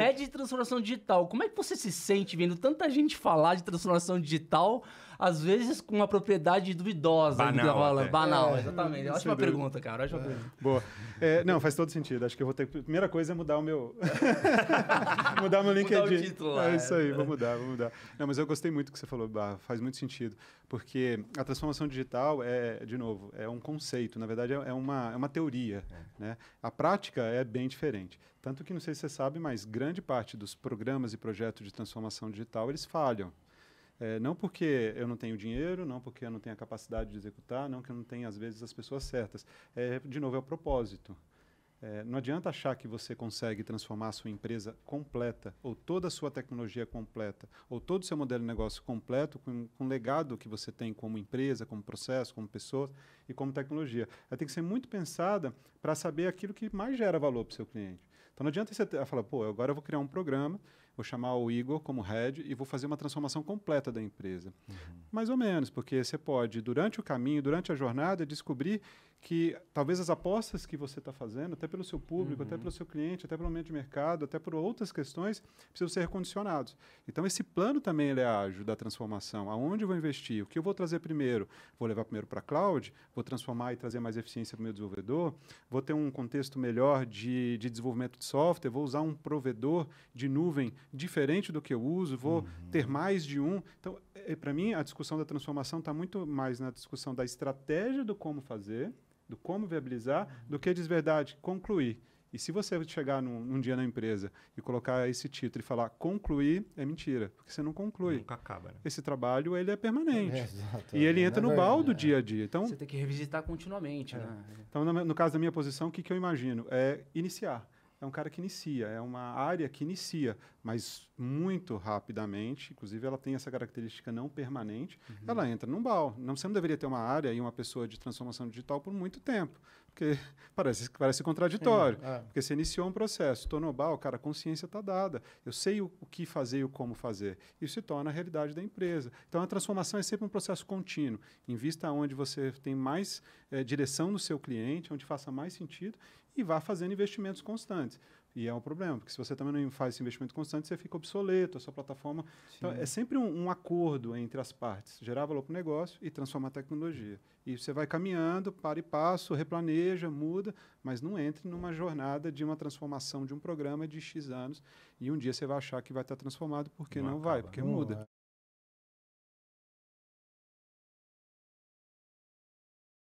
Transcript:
Média de transformação digital. Como é que você se sente vendo tanta gente falar de transformação digital, às vezes com uma propriedade duvidosa banal, rola, é. banal, é, exatamente. É, ótima pergunta, cara, ótima é. pergunta. Boa. É, não, faz todo sentido. Acho que eu vou ter primeira coisa é mudar o meu mudar o meu LinkedIn. Mudar o título, é, é isso aí, vou mudar, vou mudar. Não, mas eu gostei muito do que você falou, Barra. Faz muito sentido, porque a transformação digital é, de novo, é um conceito, na verdade é, é uma é uma teoria, né? A prática é bem diferente. Tanto que não sei se você sabe, mas grande parte dos programas e projetos de transformação digital eles falham. É, não porque eu não tenho dinheiro, não porque eu não tenho a capacidade de executar, não que eu não tenha às vezes, as pessoas certas. É, de novo, é o propósito. É, não adianta achar que você consegue transformar a sua empresa completa, ou toda a sua tecnologia completa, ou todo o seu modelo de negócio completo, com, com o legado que você tem como empresa, como processo, como pessoa e como tecnologia. Ela tem que ser muito pensada para saber aquilo que mais gera valor para o seu cliente. Então não adianta você falar, pô, agora eu vou criar um programa vou chamar o Igor como head e vou fazer uma transformação completa da empresa. Uhum. Mais ou menos, porque você pode, durante o caminho, durante a jornada, descobrir que talvez as apostas que você está fazendo, até pelo seu público, uhum. até pelo seu cliente, até pelo momento de mercado, até por outras questões, precisam ser recondicionados. Então, esse plano também ele é ágil da transformação. Aonde eu vou investir? O que eu vou trazer primeiro? Vou levar primeiro para a cloud? Vou transformar e trazer mais eficiência para o meu desenvolvedor? Vou ter um contexto melhor de, de desenvolvimento de software? Vou usar um provedor de nuvem diferente do que eu uso, vou uhum. ter mais de um. Então, é, para mim, a discussão da transformação está muito mais na discussão da estratégia do como fazer, do como viabilizar, uhum. do que de verdade concluir. E se você chegar num, num, dia na empresa e colocar esse título e falar concluir, é mentira, porque você não conclui. Nunca acaba. Né? Esse trabalho ele é permanente. É, e ele é entra no bal do é. dia a dia. Então, você tem que revisitar continuamente. É. Né? Então, no, no, caso da minha posição, o que, que eu imagino? É iniciar é um cara que inicia, é uma área que inicia, mas muito rapidamente. Inclusive, ela tem essa característica não permanente. Uhum. Ela entra num bal. Não, você não deveria ter uma área e uma pessoa de transformação digital por muito tempo. Porque parece, parece contraditório. Sim, é, é. Porque você iniciou um processo, Tonobal, cara, a consciência está dada. Eu sei o, o, que fazer e o como fazer. Isso se torna a realidade da empresa. Então, a transformação é sempre um processo contínuo. Invista onde você tem mais é, direção no seu cliente, onde faça mais sentido e vá fazendo investimentos constantes. E é um problema, porque se você também não faz esse investimento constante, você fica obsoleto, a sua plataforma. Então, Sim. Então, é sempre um, um, acordo entre as partes, gerar valor para o negócio e transformar a tecnologia. E você vai caminhando, para e passo, replaneja, muda, mas não entre numa jornada de uma transformação de um programa de X anos e um dia você vai achar que vai estar transformado, porque não, não acaba, vai, porque não muda. É.